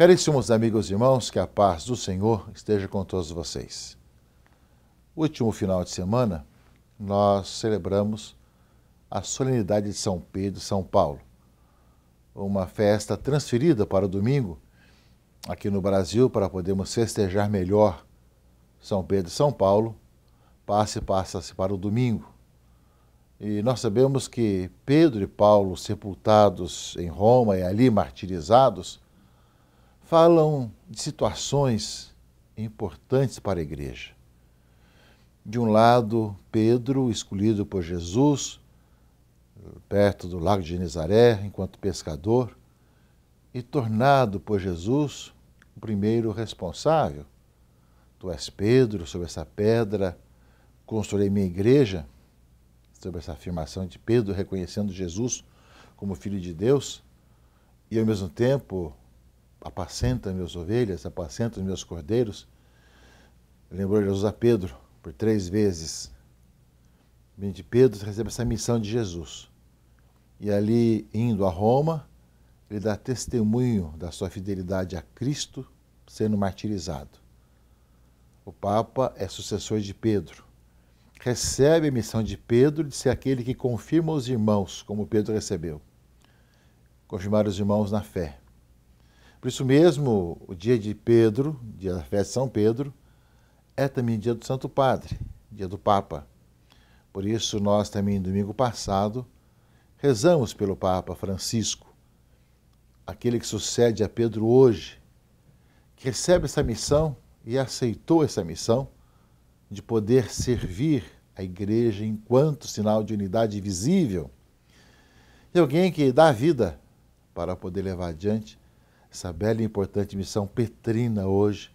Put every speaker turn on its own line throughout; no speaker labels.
Caríssimos amigos e irmãos, que a paz do Senhor esteja com todos vocês. último final de semana, nós celebramos a solenidade de São Pedro e São Paulo, uma festa transferida para o domingo aqui no Brasil para podermos festejar melhor São Pedro e São Paulo, passe passa-se para o domingo. E nós sabemos que Pedro e Paulo, sepultados em Roma e ali martirizados, falam de situações importantes para a igreja. De um lado, Pedro, escolhido por Jesus, perto do lago de Nazaré, enquanto pescador, e tornado por Jesus o primeiro responsável. Tu és Pedro, sobre essa pedra construirei minha igreja, sobre essa afirmação de Pedro reconhecendo Jesus como filho de Deus, e ao mesmo tempo apacenta minhas ovelhas, apacenta os meus cordeiros. Lembrou Jesus a Pedro por três vezes. De Pedro recebe essa missão de Jesus. E ali, indo a Roma, ele dá testemunho da sua fidelidade a Cristo sendo martirizado. O Papa é sucessor de Pedro. Recebe a missão de Pedro de ser aquele que confirma os irmãos, como Pedro recebeu. Confirmar os irmãos na fé. Por isso mesmo, o dia de Pedro, dia da festa de São Pedro, é também dia do Santo Padre, dia do Papa. Por isso, nós também, domingo passado, rezamos pelo Papa Francisco, aquele que sucede a Pedro hoje, que recebe essa missão e aceitou essa missão de poder servir a Igreja enquanto sinal de unidade visível, e alguém que dá a vida para poder levar adiante essa bela e importante missão petrina hoje,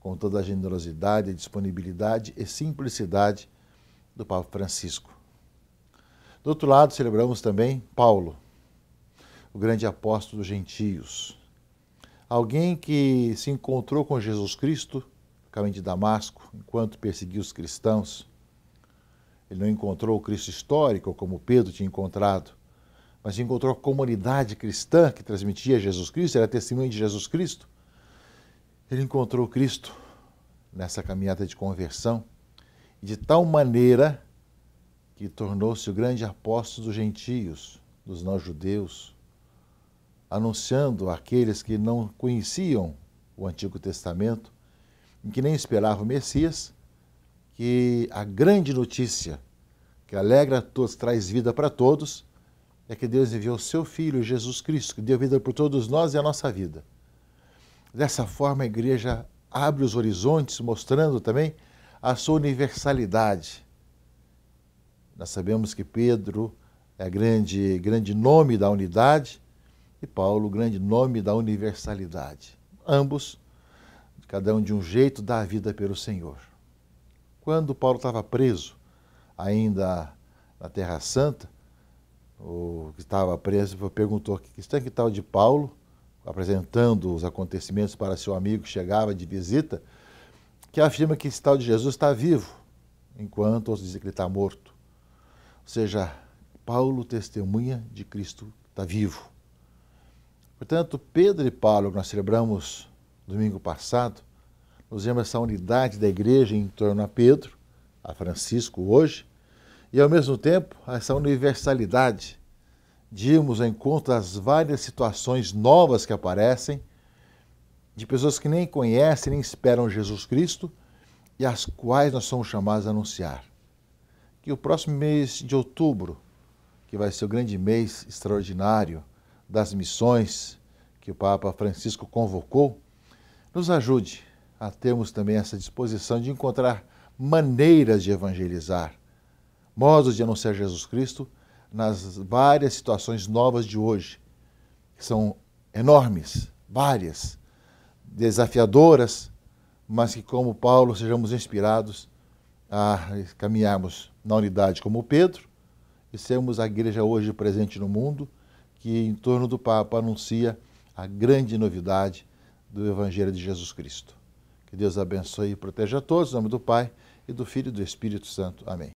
com toda a generosidade, disponibilidade e simplicidade do Papa Francisco. Do outro lado, celebramos também Paulo, o grande apóstolo dos gentios, alguém que se encontrou com Jesus Cristo no caminho de Damasco, enquanto perseguia os cristãos. Ele não encontrou o Cristo histórico como Pedro tinha encontrado, mas encontrou a comunidade cristã que transmitia Jesus Cristo, era testemunho de Jesus Cristo. Ele encontrou Cristo nessa caminhada de conversão, e de tal maneira que tornou-se o grande apóstolo dos gentios, dos não-judeus, anunciando àqueles que não conheciam o Antigo Testamento, e que nem esperavam o Messias, que a grande notícia que alegra a todos, traz vida para todos, é que Deus enviou o seu Filho, Jesus Cristo, que deu vida por todos nós e a nossa vida. Dessa forma, a igreja abre os horizontes, mostrando também a sua universalidade. Nós sabemos que Pedro é grande, grande nome da unidade e Paulo, grande nome da universalidade. Ambos, cada um de um jeito, dá a vida pelo Senhor. Quando Paulo estava preso, ainda na Terra Santa, o que estava preso, perguntou que questão que tal de Paulo, apresentando os acontecimentos para seu amigo que chegava de visita, que afirma que esse tal de Jesus está vivo, enquanto outros dizem que ele está morto. Ou seja, Paulo testemunha de Cristo está vivo. Portanto, Pedro e Paulo, que nós celebramos domingo passado, nós vemos essa unidade da igreja em torno a Pedro, a Francisco hoje, e, ao mesmo tempo, essa universalidade de irmos ao encontro das várias situações novas que aparecem, de pessoas que nem conhecem, nem esperam Jesus Cristo e às quais nós somos chamados a anunciar. Que o próximo mês de outubro, que vai ser o grande mês extraordinário das missões que o Papa Francisco convocou, nos ajude a termos também essa disposição de encontrar maneiras de evangelizar, modos de anunciar Jesus Cristo nas várias situações novas de hoje, que são enormes, várias, desafiadoras, mas que, como Paulo, sejamos inspirados a caminharmos na unidade como Pedro e sermos a igreja hoje presente no mundo, que em torno do Papa anuncia a grande novidade do Evangelho de Jesus Cristo. Que Deus abençoe e proteja a todos, em nome do Pai e do Filho e do Espírito Santo. Amém.